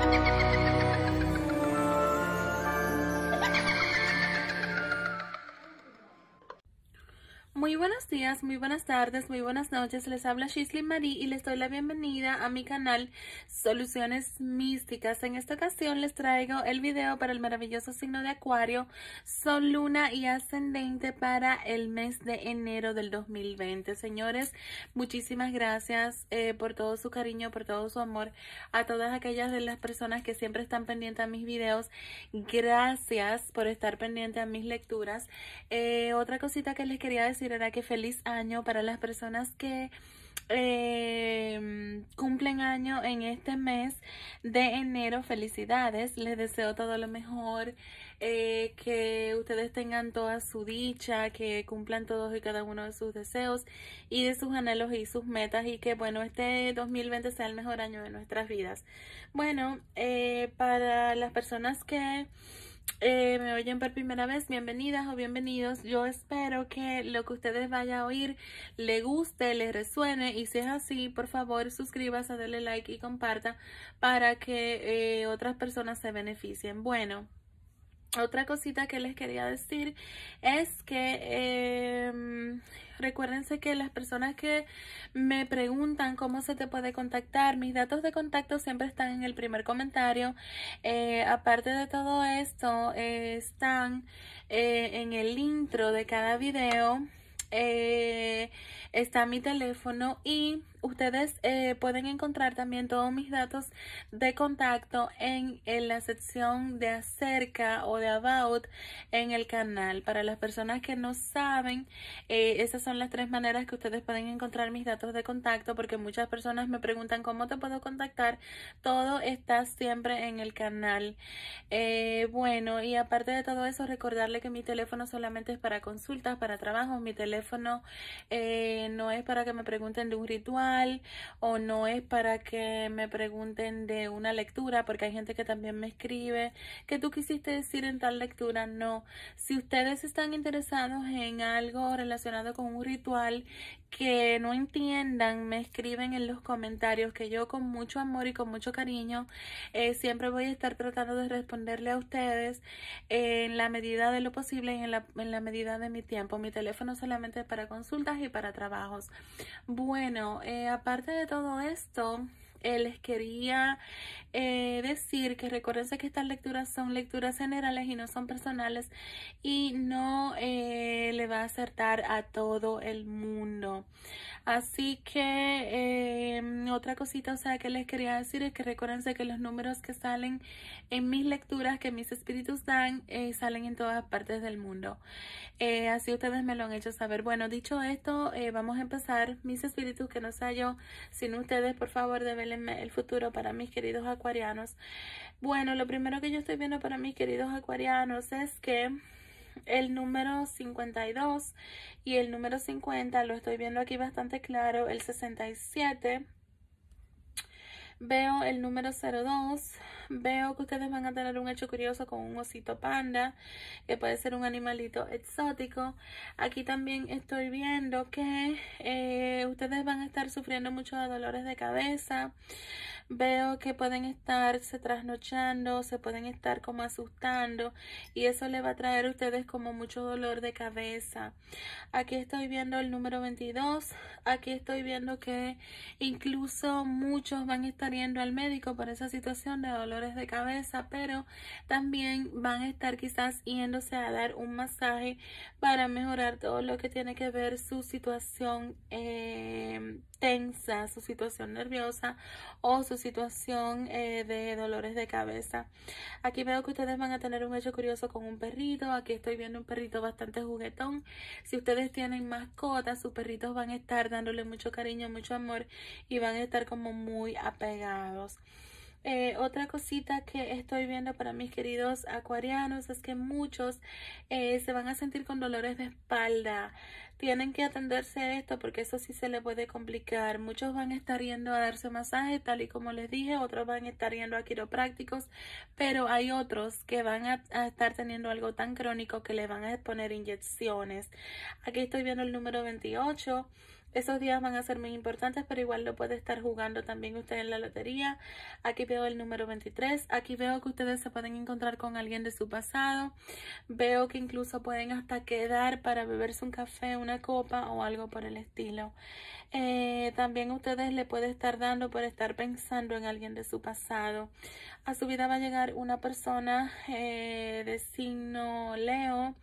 ハハハハ Muy buenos días, muy buenas tardes, muy buenas noches. Les habla Shisley Marie y les doy la bienvenida a mi canal Soluciones Místicas. En esta ocasión les traigo el video para el maravilloso signo de Acuario, Sol, Luna y Ascendente para el mes de enero del 2020. Señores, muchísimas gracias eh, por todo su cariño, por todo su amor a todas aquellas de las personas que siempre están pendientes a mis videos. Gracias por estar pendiente a mis lecturas. Eh, otra cosita que les quería decir qué que feliz año para las personas que em, cumplen año en este mes de enero. Felicidades, les deseo todo lo mejor, eh, que ustedes tengan toda su dicha, que cumplan todos y cada uno de sus deseos y de sus anhelos y sus metas y que bueno, este 2020 sea el mejor año de nuestras vidas. Bueno, eh, para las personas que... Eh, me oyen por primera vez, bienvenidas o bienvenidos. Yo espero que lo que ustedes vayan a oír le guste, les resuene y si es así, por favor suscríbase, denle like y comparta para que eh, otras personas se beneficien. Bueno, otra cosita que les quería decir es que eh, recuérdense que las personas que me preguntan cómo se te puede contactar, mis datos de contacto siempre están en el primer comentario. Eh, aparte de todo esto, eh, están eh, en el intro de cada video. está mi teléfono y ustedes eh, pueden encontrar también todos mis datos de contacto en, la sección de acerca o de about en el canal. Para las personas que no saben, eh, esas son las tres maneras que ustedes pueden encontrar mis datos de contacto porque muchas personas me preguntan cómo te puedo contactar. Todo está siempre en el canal. Eh, bueno, y aparte de todo eso, recordarle que mi teléfono solamente es para consultas, para trabajo, Mi teléfono no es para que me pregunten de un ritual o no es para que me pregunten de una lectura, porque hay gente que también me escribe que tú quisiste decir en tal lectura. No, si ustedes están interesados en algo relacionado con un ritual que no entiendan, me escriben en los comentarios que yo con mucho amor y con mucho cariño eh, siempre voy a estar tratando de responderle a ustedes en la medida de lo posible y en la, medida de mi tiempo. Mi teléfono solamente es para consultas y para trabajos. Bueno, eh, aparte de todo esto... Eh, les quería eh, decir que recuérdense que estas lecturas son lecturas generales y no son personales y no eh, le va a acertar a todo el mundo. Así que em, otra cosita, o sea, que les quería decir es que recuérdense que los números que salen en mis lecturas que mis espíritus dan salen en todas partes del mundo. así ustedes me lo han hecho saber. Bueno, dicho esto, vamos a empezar. Mis espíritus que no sea yo, sin ustedes, por favor, deben el futuro para mis queridos acuarianos. Bueno, lo primero que yo estoy viendo para mis queridos acuarianos es que el número 52 y el número 50 lo estoy viendo aquí bastante claro. El 67 Veo el número 02. Veo que ustedes van a tener un hecho curioso con un osito panda, que puede ser un animalito exótico. Aquí también estoy viendo que eh, ustedes van a estar sufriendo muchos dolores de cabeza. Veo que pueden estarse trasnochando, se pueden estar como asustando y eso le va a traer a ustedes como mucho dolor de cabeza. Aquí estoy viendo el número 22. Aquí estoy viendo que incluso muchos van a estar yendo al médico por esa situación de dolores de cabeza, pero también van a estar quizás yéndose a dar un masaje para mejorar todo lo que tiene que ver su situación em, tensa, su situación nerviosa o su situación eh, de dolores de cabeza. Aquí veo que ustedes van a tener un hecho curioso con un perrito. Aquí estoy viendo un perrito bastante juguetón. Si ustedes tienen mascotas, sus perritos van a estar dándole mucho cariño, mucho amor y van a estar como muy apegados eh, otra cosita que estoy viendo para mis queridos acuarianos es que muchos eh, se van a sentir con dolores de espalda. Tienen que atenderse a esto porque eso sí se le puede complicar. Muchos van a estar yendo a darse masaje, tal y como les dije. Otros van a estar yendo a quiroprácticos. Pero hay otros que van a, a estar teniendo algo tan crónico que le van a poner inyecciones. Aquí estoy viendo el número 28. Esos días van a ser muy importantes, pero igual lo puede estar jugando también usted en la lotería. Aquí veo el número 23. Aquí veo que ustedes se pueden encontrar con alguien de su pasado. Veo que incluso pueden hasta quedar para beberse un café, una copa o algo por el estilo. Eh, también ustedes le puede estar dando por estar pensando en alguien de su pasado. A su vida va a llegar una persona eh, de signo Leo.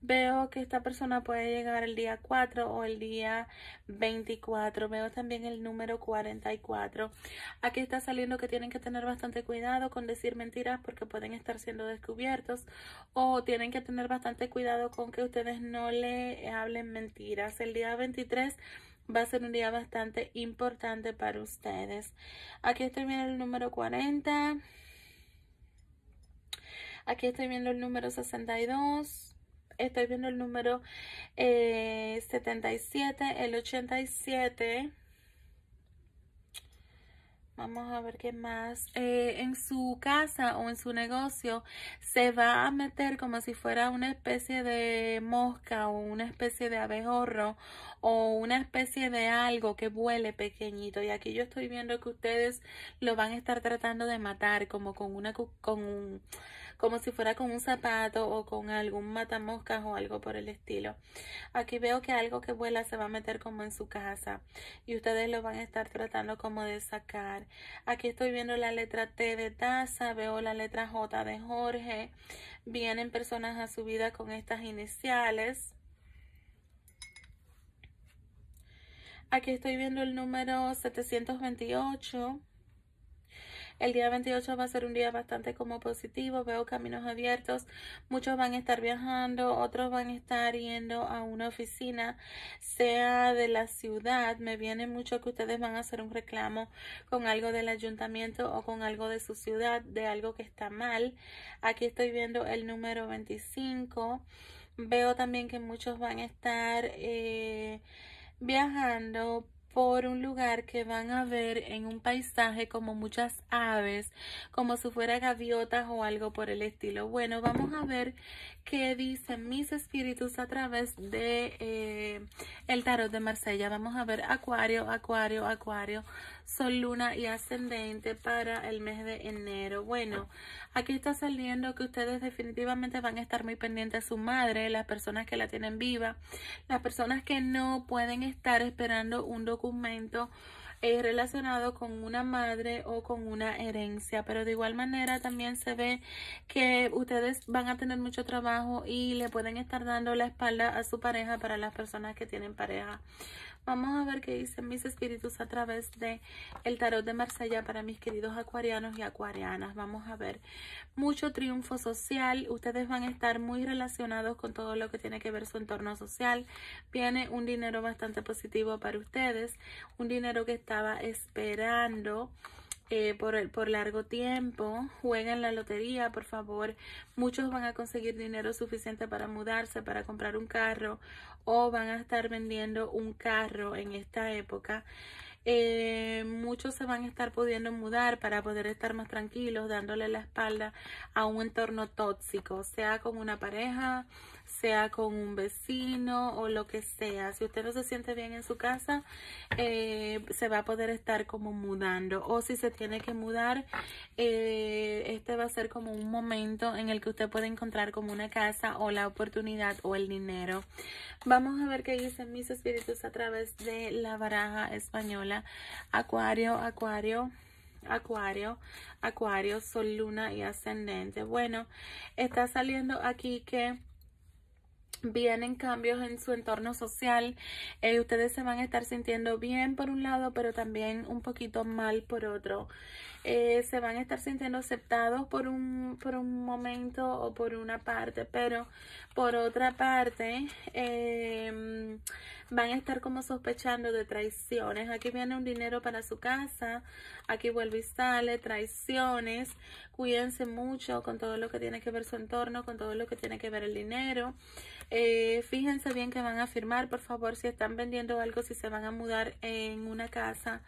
Veo que esta persona puede llegar el día 4 o el día 24. Veo también el número 44. Aquí está saliendo que tienen que tener bastante cuidado con decir mentiras porque pueden estar siendo descubiertos o tienen que tener bastante cuidado con que ustedes no le hablen mentiras. El día 23 va a ser un día bastante importante para ustedes. Aquí estoy viendo el número 40. Aquí estoy viendo el número 62 estoy viendo el número 77, eh, el 87. Vamos a ver qué más. Eh, en su casa o en su negocio se va a meter como si fuera una especie de mosca o una especie de abejorro o una especie de algo que huele pequeñito. Y aquí yo estoy viendo que ustedes lo van a estar tratando de matar como con una... Con un, como si fuera con un zapato o con algún matamoscas o algo por el estilo. Aquí veo que algo que vuela se va a meter como en su casa y ustedes lo van a estar tratando como de sacar. Aquí estoy viendo la letra T de taza, veo la letra J de Jorge. Vienen personas a su vida con estas iniciales. Aquí estoy viendo el número 728. El día 28 va a ser un día bastante como positivo. Veo caminos abiertos. Muchos van a estar viajando, otros van a estar yendo a una oficina, sea de la ciudad. Me viene mucho que ustedes van a hacer un reclamo con algo del ayuntamiento o con algo de su ciudad, de algo que está mal. Aquí estoy viendo el número 25. Veo también que muchos van a estar eh, viajando por un lugar que van a ver en un paisaje como muchas aves, como si fuera gaviotas o algo por el estilo. Bueno, vamos a ver que dicen mis espíritus a través de eh, el tarot de Marsella. Vamos a ver Acuario, Acuario, Acuario, Sol, Luna y Ascendente para el mes de enero. Bueno, aquí está saliendo que ustedes definitivamente van a estar muy pendientes a su madre, las personas que la tienen viva, las personas que no pueden estar esperando un documento es eh, relacionado con una madre o con una herencia. Pero de igual manera también se ve que ustedes van a tener mucho trabajo y le pueden estar dando la espalda a su pareja para las personas que tienen pareja. Vamos a ver qué dicen mis espíritus a través de el tarot de Marsella para mis queridos acuarianos y acuarianas. Vamos a ver mucho triunfo social. Ustedes van a estar muy relacionados con todo lo que tiene que ver su entorno social. Viene un dinero bastante positivo para ustedes. Un dinero que estaba esperando. Eh, por, por largo tiempo, juegan la lotería, por favor. Muchos van a conseguir dinero suficiente para mudarse, para comprar un carro o van a estar vendiendo un carro en esta época. Eh, muchos se van a estar pudiendo mudar para poder estar más tranquilos, dándole la espalda a un entorno tóxico, sea con una pareja, sea con un vecino o lo que sea. Si usted no se siente bien en su casa, eh, se va a poder estar como mudando. O si se tiene que mudar, eh, este va a ser como un momento en el que usted puede encontrar como una casa o la oportunidad o el dinero. Vamos a ver qué dicen mis espíritus a través de la baraja española. Acuario, acuario. Acuario, Acuario, Sol, Luna y Ascendente. Bueno, está saliendo aquí que vienen cambios en su entorno social. Eh, ustedes se van a estar sintiendo bien por un lado, pero también un poquito mal por otro. Eh, se van a estar sintiendo aceptados por un, por un momento o por una parte, pero por otra parte em, van a estar como sospechando de traiciones. Aquí viene un dinero para su casa, aquí vuelve y sale, traiciones. Cuídense mucho con todo lo que tiene que ver su entorno, con todo lo que tiene que ver el dinero. Eh, fíjense bien que van a firmar, por favor, si están vendiendo algo, si se van a mudar en una casa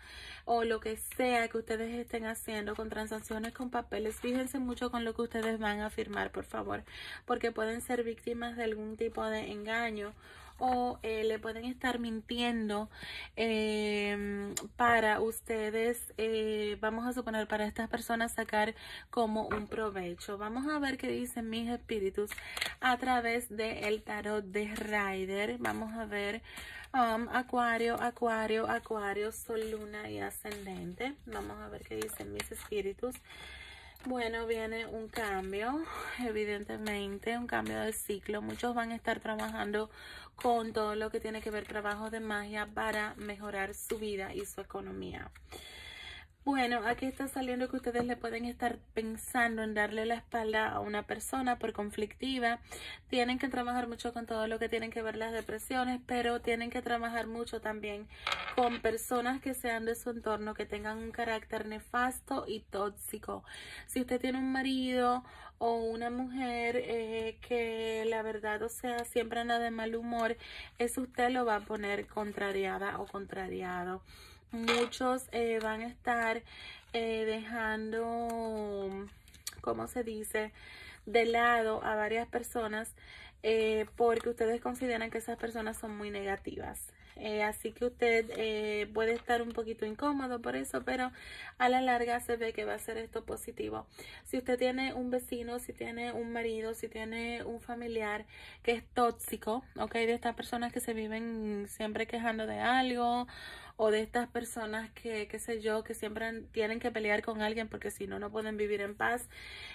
o lo que sea que ustedes estén haciendo con transacciones con papeles, fíjense mucho con lo que ustedes van a firmar, por favor, porque pueden ser víctimas de algún tipo de engaño o eh, le pueden estar mintiendo em, para ustedes, eh, vamos a suponer, para estas personas sacar como un provecho. Vamos a ver qué dicen mis espíritus a través del el tarot de Rider. Vamos a ver Um, acuario, Acuario, Acuario, Sol, Luna y Ascendente. Vamos a ver qué dicen mis espíritus. Bueno, viene un cambio, evidentemente, un cambio de ciclo. Muchos van a estar trabajando con todo lo que tiene que ver trabajo de magia para mejorar su vida y su economía. Bueno, aquí está saliendo que ustedes le pueden estar pensando en darle la espalda a una persona por conflictiva. Tienen que trabajar mucho con todo lo que tienen que ver las depresiones, pero tienen que trabajar mucho también con personas que sean de su entorno, que tengan un carácter nefasto y tóxico. Si usted tiene un marido o una mujer eh, que la verdad, o sea, siempre anda de mal humor, eso usted lo va a poner contrariada o contrariado muchos eh, van a estar eh, dejando, ¿cómo se dice?, de lado a varias personas eh, porque ustedes consideran que esas personas son muy negativas. así que usted puede estar un poquito incómodo por eso, pero a la larga se ve que va a ser esto positivo. Si usted tiene un vecino, si tiene un marido, si tiene un familiar que es tóxico, ok, de estas personas que se viven siempre quejando de algo o de estas personas que, qué sé yo, que siempre tienen que pelear con alguien porque si no, no pueden vivir en paz.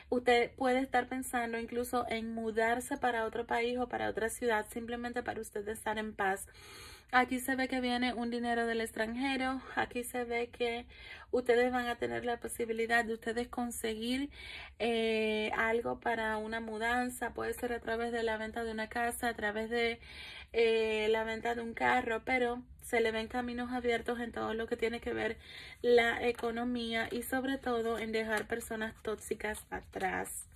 Usted puede estar pensando incluso en mudarse para otro país o para otra ciudad simplemente para usted estar en paz. Aquí se ve que viene un dinero del extranjero. Aquí se ve que ustedes van a tener la posibilidad de ustedes conseguir eh, algo para una mudanza. Puede ser a través de la venta de una casa, a través de eh, la venta de un carro, pero se le ven caminos abiertos en todo lo que tiene que ver la economía y sobre todo en dejar personas tóxicas atrás.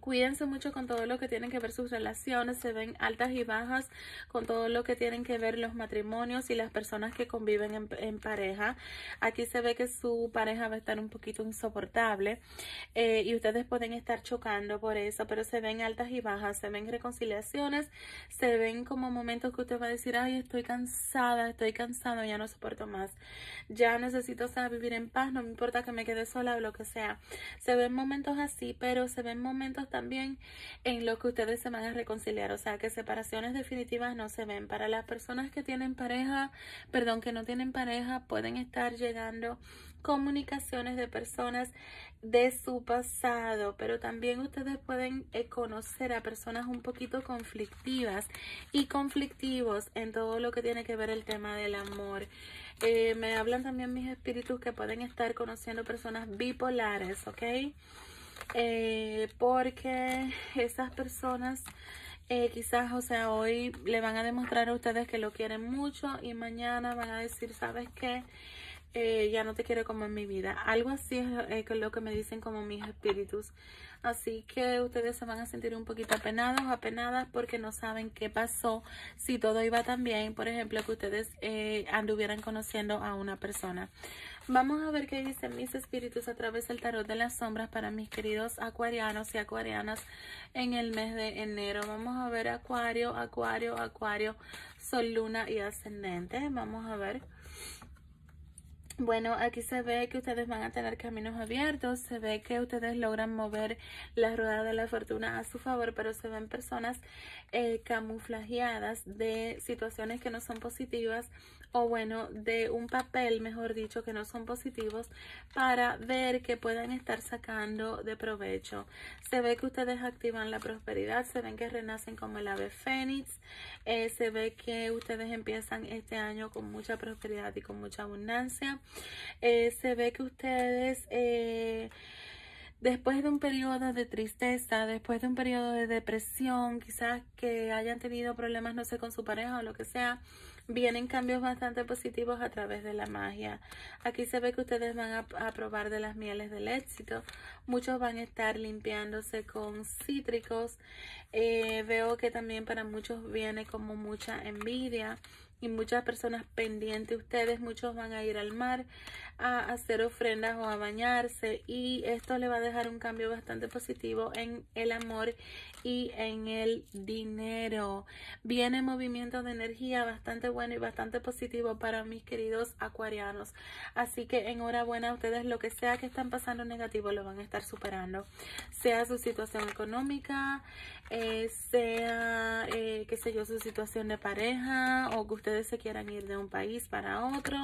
Cuídense mucho con todo lo que tienen que ver sus relaciones, se ven altas y bajas con todo lo que tienen que ver los matrimonios y las personas que conviven en, pareja. Aquí se ve que su pareja va a estar un poquito insoportable eh, y ustedes pueden estar chocando por eso, pero se ven altas y bajas, se ven reconciliaciones, se ven como momentos que usted va a decir, ay, estoy cansada, estoy cansado, ya no soporto más, ya necesito saber vivir en paz, no me importa que me quede sola o lo que sea. Se ven momentos así, pero se ven momentos también en lo que ustedes se van a reconciliar. O sea, que separaciones definitivas no se ven. Para las personas que tienen pareja, perdón, que no tienen pareja, pueden estar llegando comunicaciones de personas de su pasado, pero también ustedes pueden eh, conocer a personas un poquito conflictivas y conflictivos en todo lo que tiene que ver el tema del amor. Eh, me hablan también mis espíritus que pueden estar conociendo personas bipolares, ¿ok? eh, porque esas personas eh, quizás, o sea, hoy le van a demostrar a ustedes que lo quieren mucho y mañana van a decir, ¿sabes qué? Eh, ya no te quiero como en mi vida. Algo así es eh, lo que me dicen como mis espíritus. Así que ustedes se van a sentir un poquito apenados, apenadas porque no saben qué pasó. Si todo iba tan bien, por ejemplo, que ustedes eh, anduvieran conociendo a una persona. Vamos a ver qué dicen mis espíritus a través del tarot de las sombras para mis queridos acuarianos y acuarianas en el mes de enero. Vamos a ver acuario, acuario, acuario, sol, luna y ascendente. Vamos a ver. Bueno, aquí se ve que ustedes van a tener caminos abiertos, se ve que ustedes logran mover la rueda de la fortuna a su favor, pero se ven personas eh, camuflajeadas de situaciones que no son positivas o bueno, de un papel, mejor dicho, que no son positivos, para ver que puedan estar sacando de provecho. Se ve que ustedes activan la prosperidad, se ven que renacen como el ave fénix, eh, se ve que ustedes empiezan este año con mucha prosperidad y con mucha abundancia, eh, se ve que ustedes... Eh, después de un periodo de tristeza, después de un periodo de depresión, quizás que hayan tenido problemas, no sé, con su pareja o lo que sea, Vienen cambios bastante positivos a través de la magia. Aquí se ve que ustedes van a, probar de las mieles del éxito. Muchos van a estar limpiándose con cítricos. Eh, veo que también para muchos viene como mucha envidia y muchas personas pendientes ustedes, muchos van a ir al mar a hacer ofrendas o a bañarse y esto le va a dejar un cambio bastante positivo en el amor y en el dinero. Viene movimiento de energía bastante bueno y bastante positivo para mis queridos acuarianos. Así que enhorabuena a ustedes, lo que sea que están pasando negativo lo van a estar superando. Sea su situación económica, eh, sea, eh, qué sé yo, su situación de pareja o que se quieran ir de un país para otro,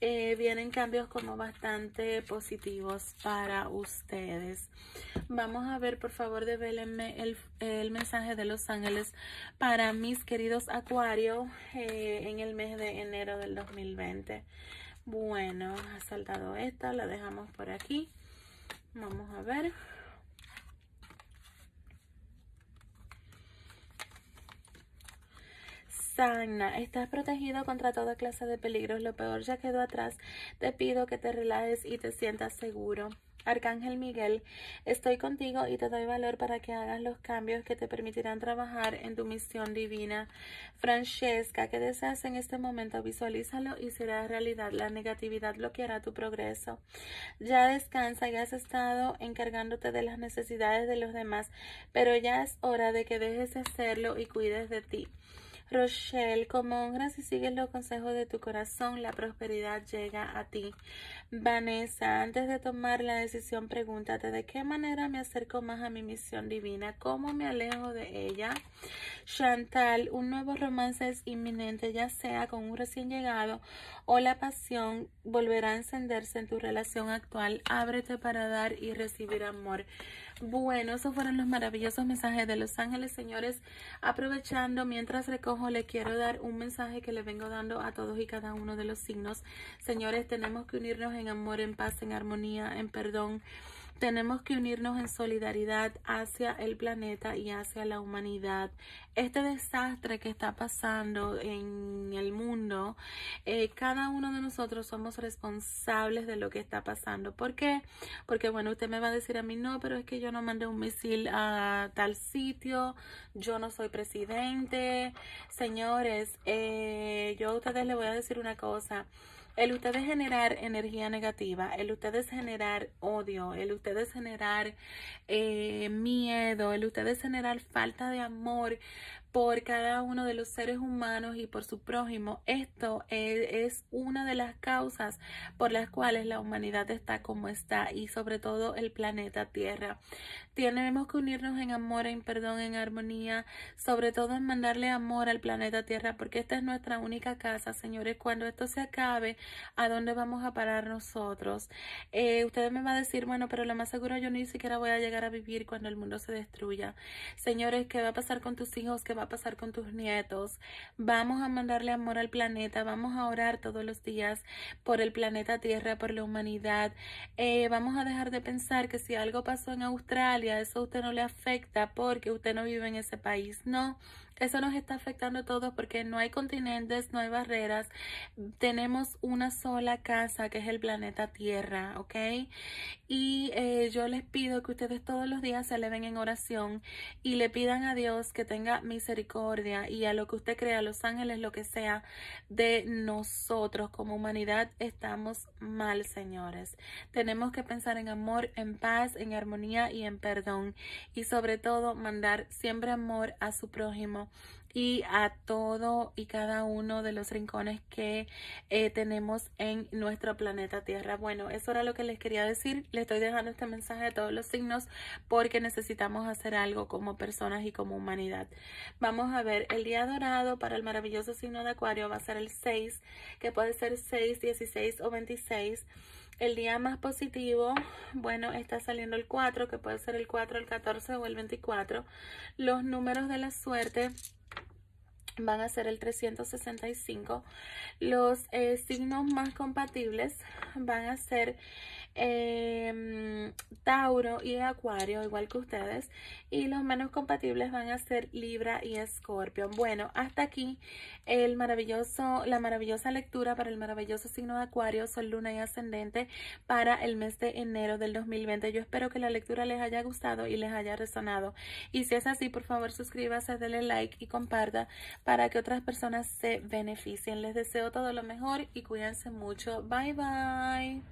eh, vienen cambios como bastante positivos para ustedes. Vamos a ver, por favor, develenme el, el, mensaje de Los Ángeles para mis queridos Acuario eh, en el mes de enero del 2020. Bueno, ha saltado esta, la dejamos por aquí. Vamos a ver. Sana, estás protegido contra toda clase de peligros. Lo peor ya quedó atrás. Te pido que te relajes y te sientas seguro. Arcángel Miguel, estoy contigo y te doy valor para que hagas los cambios que te permitirán trabajar en tu misión divina. Francesca, ¿qué deseas en este momento? Visualízalo y será realidad. La negatividad bloqueará tu progreso. Ya descansa, ya has estado encargándote de las necesidades de los demás, pero ya es hora de que dejes de hacerlo y cuides de ti. Rochelle, como honras y sigues los consejos de tu corazón, la prosperidad llega a ti. Vanessa, antes de tomar la decisión, pregúntate de qué manera me acerco más a mi misión divina, cómo me alejo de ella. Chantal, un nuevo romance es inminente, ya sea con un recién llegado o la pasión volverá a encenderse en tu relación actual. Ábrete para dar y recibir amor. Bueno, esos fueron los maravillosos mensajes de los ángeles, señores. Aprovechando, mientras recojo, le quiero dar un mensaje que le vengo dando a todos y cada uno de los signos. Señores, tenemos que unirnos en amor, en paz, en armonía, en perdón tenemos que unirnos en solidaridad hacia el planeta y hacia la humanidad. Este desastre que está pasando en el mundo, eh, cada uno de nosotros somos responsables de lo que está pasando. ¿Por qué? Porque, bueno, usted me va a decir a mí, no, pero es que yo no mandé un misil a tal sitio, yo no soy presidente. Señores, eh, yo a ustedes les voy a decir una cosa el ustedes generar energía negativa, el ustedes generar odio, el ustedes generar eh, miedo, el ustedes generar falta de amor, por cada uno de los seres humanos y por su prójimo. Esto es una de las causas por las cuales la humanidad está como está y sobre todo el planeta Tierra. Tenemos que unirnos en amor, en perdón, en armonía, sobre todo en mandarle amor al planeta Tierra porque esta es nuestra única casa, señores. Cuando esto se acabe, ¿a dónde vamos a parar nosotros? Eh, ustedes me van a decir, bueno, pero lo más seguro yo ni siquiera voy a llegar a vivir cuando el mundo se destruya. Señores, ¿qué va a pasar con tus hijos? ¿Qué va a pasar con tus nietos. Vamos a mandarle amor al planeta, vamos a orar todos los días por el planeta Tierra, por la humanidad. Eh, vamos a dejar de pensar que si algo pasó en Australia, eso a usted no le afecta porque usted no vive en ese país. No, eso nos está afectando a todos porque no hay continentes, no hay barreras. Tenemos una sola casa que es el planeta Tierra, ¿ok? Y eh, yo les pido que ustedes todos los días se eleven en oración y le pidan a Dios que tenga misericordia y a lo que usted crea, los ángeles, lo que sea, de nosotros como humanidad estamos mal, señores. Tenemos que pensar en amor, en paz, en armonía y en perdón. Y sobre todo mandar siempre amor a su prójimo y a todo y cada uno de los rincones que eh, tenemos en nuestro planeta Tierra. Bueno, eso era lo que les quería decir. Les estoy dejando este mensaje de todos los signos porque necesitamos hacer algo como personas y como humanidad. Vamos a ver, el día dorado para el maravilloso signo de Acuario va a ser el 6, que puede ser 6, 16 o 26. El día más positivo, bueno, está saliendo el 4, que puede ser el 4, el 14 o el 24. Los números de la suerte van a ser el 365. Los eh, signos más compatibles van a ser Em, Tauro y Acuario, igual que ustedes. Y los menos compatibles van a ser Libra y Escorpio. Bueno, hasta aquí el maravilloso, la maravillosa lectura para el maravilloso signo de Acuario, Sol, Luna y Ascendente para el mes de enero del 2020. Yo espero que la lectura les haya gustado y les haya resonado. Y si es así, por favor suscríbase, denle like y comparta para que otras personas se beneficien. Les deseo todo lo mejor y cuídense mucho. Bye bye.